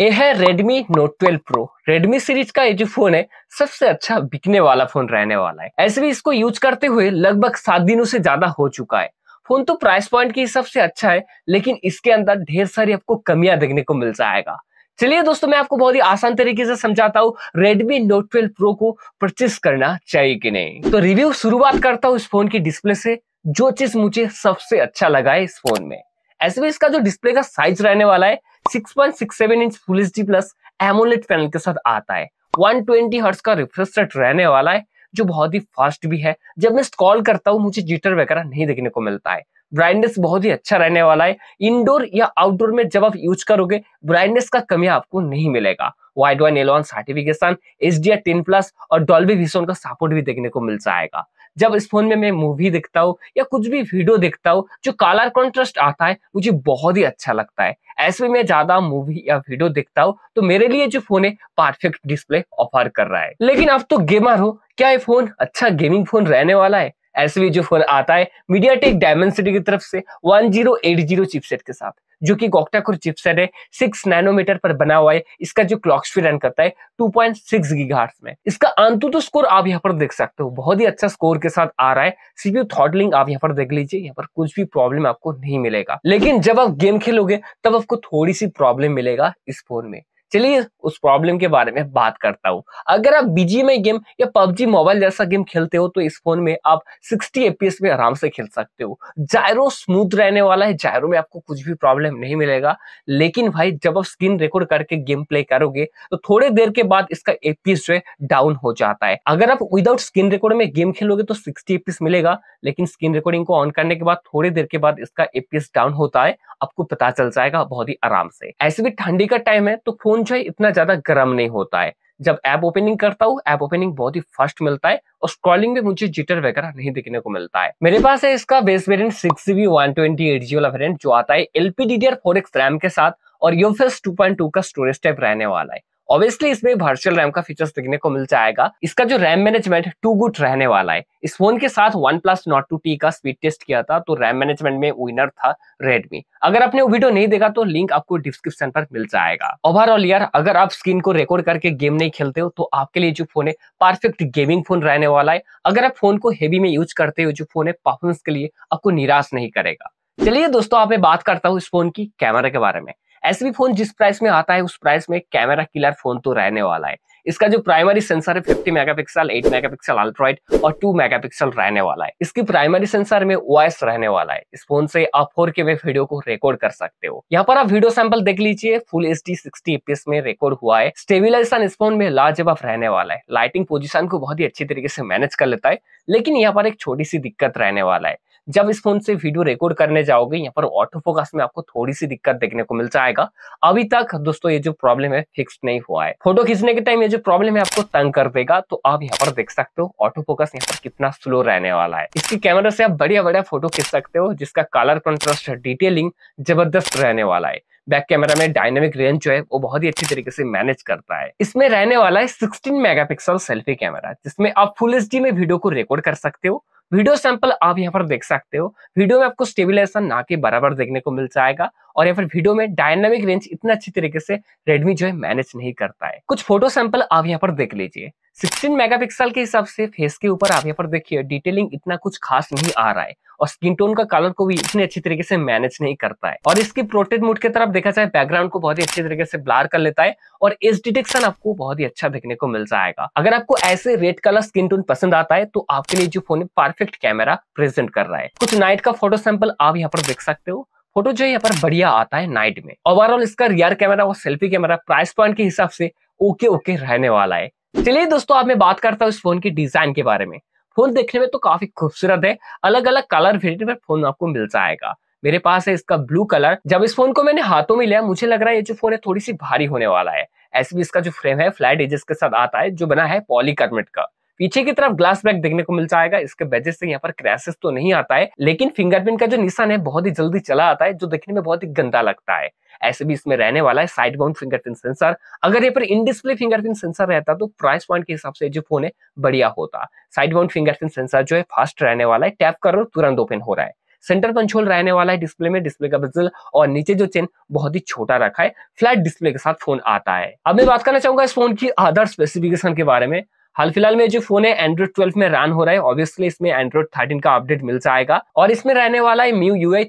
ये है Redmi Note 12 Pro Redmi series का ये जो फोन है सबसे अच्छा बिकने वाला फोन रहने वाला है ऐसे भी इसको यूज करते हुए लगभग सात दिनों से ज्यादा हो चुका है फोन तो प्राइस पॉइंट के हिसाब से अच्छा है लेकिन इसके अंदर ढेर सारी आपको कमियां देखने को मिल जाएगा चलिए दोस्तों मैं आपको बहुत ही आसान तरीके से समझाता हूँ Redmi Note 12 Pro को परचेस करना चाहिए कि नहीं तो रिव्यू शुरुआत करता हूँ इस फोन की डिस्प्ले से जो चीज मुझे सबसे अच्छा लगा है इस फोन में ऐसे भी इसका जो डिस्प्ले का साइज रहने वाला है 6.67 inch full H plus AMOLED panel के साथ आता है 120 हर्ट्स का रिफ्रेश रेट रहने वाला है जो बहुत ही फास्ट भी है जब मैं कॉल करता हूँ मुझे जीटर वगैरह नहीं देखने को मिलता है ब्राइटनेस बहुत ही अच्छा रहने वाला है इंडोर या आउटडोर में जब आप यूज करोगे ब्राइटनेस का कमी आपको नहीं मिलेगा Widevine L one certification H D ten plus और डॉल्बी विजन का सपोर्ट भी देखने को मिल जाएगा जब इस फोन में मैं मूवी देखता हूँ या कुछ भी वीडियो देखता हूँ जो कलर कॉन्ट्रास्ट आता है मुझे बहुत ही अच्छा लगता है ऐसे में ज्यादा मूवी या वीडियो देखता हूँ तो मेरे लिए जो फोन है परफेक्ट डिस्प्ले ऑफर कर रहा है लेकिन अब तो गेमर हो क्या ये फोन अच्छा गेमिंग फोन रहने वाला है ऐसे जो फोन आता है मीडिया टेक डायमेंसिटी की तरफ से 1080 चिपसेट के साथ जो कि गोक्टा को चिपसेट है सिक्स नैनोमीटर पर बना हुआ है इसका जो क्लॉक स्पीड रन करता है 2.6 पॉइंट में इसका अंतु तो स्कोर आप यहाँ पर देख सकते हो बहुत ही अच्छा स्कोर के साथ आ रहा है सीपीयू थॉटलिंग आप यहाँ पर देख लीजिए यहाँ पर कुछ भी प्रॉब्लम आपको नहीं मिलेगा लेकिन जब आप गेम खेलोगे तब आपको थोड़ी सी प्रॉब्लम मिलेगा इस फोन में चलिए उस प्रॉब्लम के बारे में बात करता हूँ अगर आप बीजी में गेम या पबजी मोबाइल जैसा गेम खेलते हो तो इस फोन में आप 60 एपीएस में आराम से खेल सकते हो जायरो स्मूथ रहने वाला है जायरो में आपको कुछ भी प्रॉब्लम नहीं मिलेगा लेकिन भाई जब आप स्क्रीन रिकॉर्ड करके गेम प्ले करोगे तो थोड़ी देर के बाद इसका एपीएस जो है डाउन हो जाता है अगर आप विदाउट स्क्रीन रिकॉर्ड में गेम खेलोगे तो सिक्सटी एपीएस मिलेगा लेकिन स्क्रीन रिकॉर्डिंग को ऑन करने के बाद थोड़ी देर के बाद इसका एपीएस डाउन होता है आपको पता चल जाएगा बहुत ही आराम से ऐसे भी ठंडी का टाइम है तो फोन फोन जो है इतना ज्यादा गर्म नहीं होता है जब ऐप ओपनिंग करता हूँ ऐप ओपनिंग बहुत ही फास्ट मिलता है और स्क्रॉलिंग में मुझे जिटर वगैरह नहीं दिखने को मिलता है मेरे पास है इसका base variant six GB one twenty eight G वाला वेरियंट जो आता है एलपीडीडीआर फोर एक्स रैम के साथ और यूफेस टू पॉइंट टू का स्टोरेज टाइप रहने वाला है ऑब्वियसली इसमें वर्चुअल रैम का फीचर्स देखने को मिल जाएगा इसका जो रैम मैनेजमेंट टू गुड रहने वाला है इस फोन के साथ OnePlus Nord two T का स्पीड टेस्ट किया था तो रैम मैनेजमेंट में विनर था रेडमी अगर आपने वो वीडियो नहीं देखा तो लिंक आपको डिस्क्रिप्शन पर मिल जाएगा ओवरऑल यार अगर आप स्क्रीन को रिकॉर्ड करके गेम नहीं खेलते हो तो आपके लिए जो फोन है परफेक्ट गेमिंग फोन रहने वाला है अगर आप फोन को हेवी में यूज करते हो जो फोन है परफॉर्मेंस के लिए आपको निराश नहीं करेगा चलिए दोस्तों आप बात करता हूँ इस फोन की कैमरा के बारे में ऐसे भी फोन जिस प्राइस में आता है उस प्राइस में कैमरा किलर फोन तो रहने वाला है इसका जो प्राइमरी सेंसर है pixel megapixel mega megapixel ultrawide और मेगा मेगापिक्सल रहने वाला है इसकी प्राइमरी सेंसर में वॉइस रहने वाला है इस फोन से आप फोर के वीडियो को रिकॉर्ड कर सकते हो यहाँ पर आप वीडियो सैंपल देख लीजिए फुल एच डी सिक्सटी में रिकॉर्ड हुआ है स्टेबिलाईन इस फोन में लाजवाब रहने वाला है लाइटिंग पोजिशन को बहुत ही अच्छी तरीके से मैनेज कर लेता है लेकिन यहाँ पर एक छोटी सी दिक्कत रहने वाला है जब इस फोन से वीडियो रिकॉर्ड करने जाओगे यहाँ पर ऑटो फोकस में आपको थोड़ी सी दिक्कत देखने को मिल जाएगा अभी तक दोस्तों ये जो प्रॉब्लम है फिक्स नहीं हुआ है फोटो खींचने के टाइम ये जो प्रॉब्लम है आपको तंग कर देगा तो आप यहाँ पर देख सकते हो ऑटो फोकस यहाँ पर कितना स्लो रहने वाला है इसके कैमरा से आप बढ़िया बढ़िया फोटो खींच सकते हो जिसका कलर कंट्रास्ट डिटेलिंग जबरदस्त रहने वाला है बैक कैमरा में डायनेमिक रेंज जो है वो बहुत ही अच्छी तरीके से मैनेज करता है इसमें रहने वाला है 16 मेगापिक्सल सेल्फी कैमरा जिसमें आप फुल एच में वीडियो को रिकॉर्ड कर सकते हो वीडियो सैंपल आप यहाँ पर देख सकते हो वीडियो में आपको स्टेबिलाईजेशन ना के बराबर देखने को मिल जाएगा और यहाँ फिर वीडियो में डायनामिक रेंज इतना अच्छी तरीके से रेडमी जो है मैनेज नहीं करता है कुछ फोटो सैंपल आप यहाँ पर देख लीजिए 16 मेगापिक्सल के हिसाब से फेस के ऊपर आप यहाँ पर देखिए डिटेलिंग इतना कुछ खास नहीं आ रहा है और स्किन टोन का कलर को भी इतने अच्छी तरीके से मैनेज नहीं करता है और इसकी प्रोटेक्ट मोड की तरफ देखा जाए बैकग्राउंड को बहुत ही अच्छी तरीके से ब्लार कर लेता है और एज डिटेक्शन आपको बहुत ही अच्छा देखने को मिल जाएगा अगर आपको ऐसे रेड कलर स्किन टोन पसंद आता है तो आपके लिए जो फोन परफेक्ट कैमरा प्रेजेंट कर रहा है कुछ नाइट का फोटो सैंपल आप यहाँ पर देख सकते हो फोटो जो यहाँ पर बढ़िया आता है नाइट में ओवरऑल इसका रियर कैमरा और सेल्फी कैमरा प्राइस पॉइंट के हिसाब से ओके ओके रहने वाला है चलिए दोस्तों आप मैं बात करता हूँ इस फोन की डिजाइन के बारे में फोन देखने में तो काफी खूबसूरत है अलग अलग कलर वेरिएंट में फोन आपको मिल जाएगा मेरे पास है इसका ब्लू कलर जब इस फोन को मैंने हाथों में लिया मुझे लग रहा है ये जो फोन है थोड़ी सी भारी होने वाला है ऐसे भी इसका जो फ्रेम है फ्लैट एजेस के साथ आता है जो बना है पॉलीकर्मेट का पीछे की तरफ ग्लास बैक देखने को मिल जाएगा इसके वजह से यहाँ पर क्रैसेस तो नहीं आता है लेकिन फिंगरप्रिंट का जो निशान है बहुत ही जल्दी चला आता है जो देखने में बहुत ही गंदा लगता है ऐसे भी इसमें रहने वाला है साइड बाउंड फिंगरप्रिंट सेंसर अगर यहाँ पर इन डिस्प्ले फिंगरप्रिंट सेंसर रहता तो प्राइस पॉइंट के हिसाब से जो फोन है बढ़िया होता साइड बाउंड फिंगरप्रिंट सेंसर जो है फास्ट रहने वाला है टैप करो तुरंत ओपन हो रहा है सेंटर कंट्रोल रहने वाला है डिस्प्ले में डिस्प्ले का बिजल और नीचे जो चेन बहुत ही छोटा रखा है फ्लैट डिस्प्ले के साथ फोन आता है अब मैं बात करना चाहूंगा इस फोन की अदर स्पेसिफिकेशन के बारे में हाल फिलहाल में जो फोन है एंड्रॉइड 12 में रन हो रहा है ऑब्वियसली इसमें एंड्रॉइड 13 का अपडेट मिल जाएगा और इसमें रहने वाला है म्यू यू आई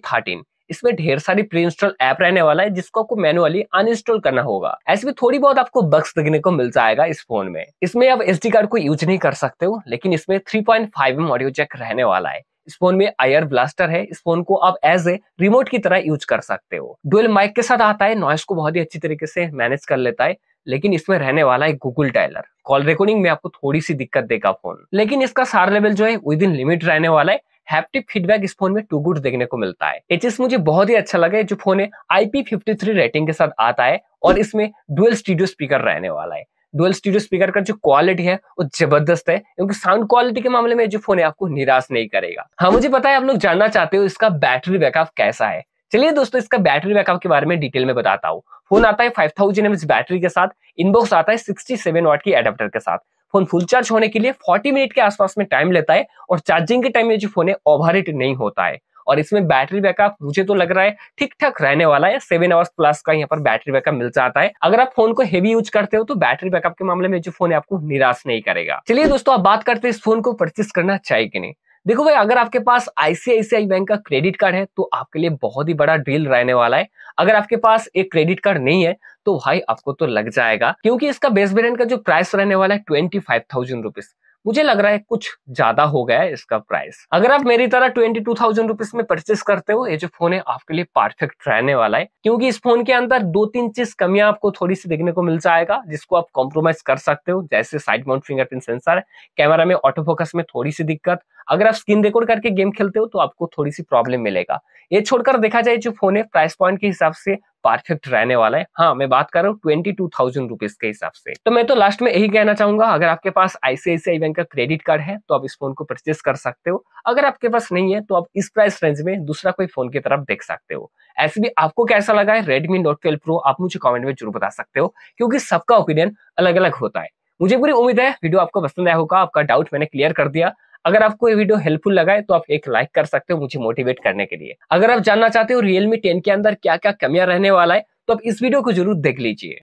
इसमें ढेर सारी प्री इंस्टॉल ऐप रहने वाला है जिसको आपको मैनुअली अनइंस्टॉल करना होगा ऐसे में थोड़ी बहुत आपको बक्स देखने को मिल जाएगा इस फोन में इसमें आप एस कार्ड को यूज नहीं कर सकते हो लेकिन इसमें three point five M audio jack रहने वाला है इस फोन में आयर ब्लास्टर है इस फोन को आप एज ए रिमोट की तरह यूज कर सकते हो डुअल माइक के साथ आता है नॉइस को बहुत ही अच्छी तरीके से मैनेज कर लेता है लेकिन इसमें रहने वाला है गूगल डायलर कॉल रिकॉर्डिंग में आपको थोड़ी सी दिक्कत देगा फोन लेकिन इसका सार लेवल जो है विद इन लिमिट रहने वाला है हैप्टिक फीडबैक इस फोन में टू गुड देखने को मिलता है एच मुझे बहुत ही अच्छा लगा जो फोन है आईपी रेटिंग के साथ आता है और इसमें डुअल स्टूडियो स्पीकर रहने वाला है डुअल स्टूडियो स्पीकर का जो क्वालिटी है वो जबरदस्त है क्योंकि साउंड क्वालिटी के मामले में जो फोन है आपको निराश नहीं करेगा हाँ मुझे पता है आप लोग जानना चाहते हो इसका बैटरी बैकअप कैसा है चलिए दोस्तों इसका बैटरी बैकअप के बारे में डिटेल में बताता हूँ फोन आता है फाइव थाउजेंड एमएच बैटरी के साथ इनबॉक्स आता है सिक्सटी सेवन वाट की एडाप्टर के साथ फोन फुल चार्ज होने के लिए फोर्टी मिनट के आसपास में टाइम लेता है और चार्जिंग के टाइम में जो फोन है ओवर नहीं होता है और इसमें बैटरी बैकअप मुझे तो लग रहा है ठीक ठाक रहने वाला है सेवन आवर्स प्लस का यहाँ पर बैटरी बैकअप मिल जाता है अगर आप फोन को हेवी यूज करते हो तो बैटरी बैकअप के मामले में जो फोन है आपको निराश नहीं करेगा चलिए दोस्तों आप बात करते हैं इस फोन को परचेस करना चाहिए कि नहीं देखो भाई अगर आपके पास आईसीआईसीआई बैंक का क्रेडिट कार्ड है तो आपके लिए बहुत ही बड़ा डील रहने वाला है अगर आपके पास एक क्रेडिट कार्ड नहीं है तो भाई आपको तो लग जाएगा क्योंकि इसका बेस वेरियंट का जो प्राइस रहने वाला है ट्वेंटी फाइव थाउजेंड रुपीज मुझे लग रहा है कुछ ज्यादा हो गया है इसका प्राइस अगर आप मेरी तरह ट्वेंटी टू थाउजेंड रुपीज में परचेस करते हो ये जो फोन है आपके लिए परफेक्ट रहने वाला है क्योंकि इस फोन के अंदर दो तीन चीज कमियां आपको थोड़ी सी देखने को मिल जाएगा जिसको आप कॉम्प्रोमाइज कर सकते हो जैसे side mount fingerprint sensor camera में ऑटोफोकस में थोड़ी सी दिक्कत अगर आप स्क्रीन रिकॉर्ड करके गेम खेलते हो तो आपको थोड़ी सी प्रॉब्लम मिलेगा ये छोड़कर देखा जाए जो फोन है प्राइस पॉइंट के हिसाब से परफेक्ट रहने वाला है हाँ मैं बात कर रहा हूँ ट्वेंटी टू थाउजेंड रुपीज के हिसाब से तो मैं तो लास्ट में यही कहना चाहूंगा अगर आपके पास आईसीआईसीआई बैंक का क्रेडिट कार्ड है तो आप इस फोन को परचेज कर सकते हो अगर आपके पास नहीं है तो आप इस प्राइस रेंज में दूसरा कोई फोन की तरफ देख सकते हो ऐसे भी आपको कैसा लगा है रेडमी नोट ट्वेल्व प्रो आप मुझे कॉमेंट में जरूर बता सकते हो क्योंकि सबका ओपिनियन अलग अलग होता है मुझे पूरी उम्मीद है वीडियो आपको पसंद आया होगा आपका डाउट मैंने क्लियर कर दिया अगर आपको ये वीडियो हेल्पफुल लगा है तो आप एक लाइक कर सकते हो मुझे मोटिवेट करने के लिए अगर आप जानना चाहते हो रियलमी टेन के अंदर क्या क्या कमियां रहने वाला है तो आप इस वीडियो को जरूर देख लीजिए